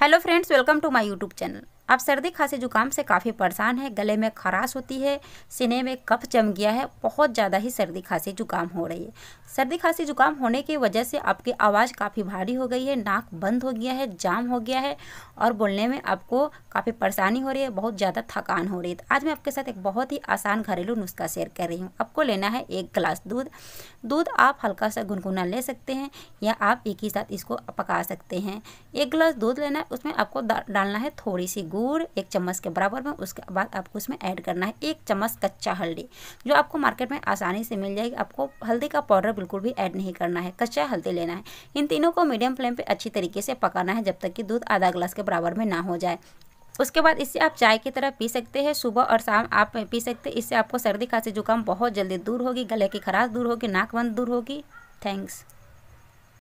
hello friends welcome to my YouTube channel आप सर्दी खांसी जुकाम से काफ़ी परेशान है गले में खराश होती है सीने में कफ जम गया है बहुत ज़्यादा ही सर्दी खांसी जुकाम हो रही है सर्दी खांसी जुकाम होने की वजह से आपकी आवाज़ काफ़ी भारी हो गई है नाक बंद हो गया है जाम हो गया है और बोलने में आपको काफ़ी परेशानी हो रही है बहुत ज़्यादा थकान हो रही है आज मैं आपके साथ एक बहुत ही आसान घरेलू नुस्खा शेयर कर रही हूँ आपको लेना है एक गिलास दूध दूध आप हल्का सा गुनगुना ले सकते हैं या आप एक ही साथ इसको पका सकते हैं एक गिलास दूध लेना है उसमें आपको डालना है थोड़ी सी गुड़ एक चम्मच के बराबर में उसके बाद आपको उसमें ऐड करना है एक चम्मच कच्चा हल्दी जो आपको मार्केट में आसानी से मिल जाएगी आपको हल्दी का पाउडर बिल्कुल भी ऐड नहीं करना है कच्चा हल्दी लेना है इन तीनों को मीडियम फ्लेम पर अच्छी तरीके से पकाना है जब तक कि दूध आधा ग्लास के बराबर में ना हो जाए उसके बाद इससे आप चाय की तरह पी सकते हैं सुबह और शाम आप पी सकते हैं इससे आपको सर्दी खांसी जुकाम बहुत जल्दी दूर होगी गले की खराश दूर होगी नाक बंद दूर होगी थैंक्स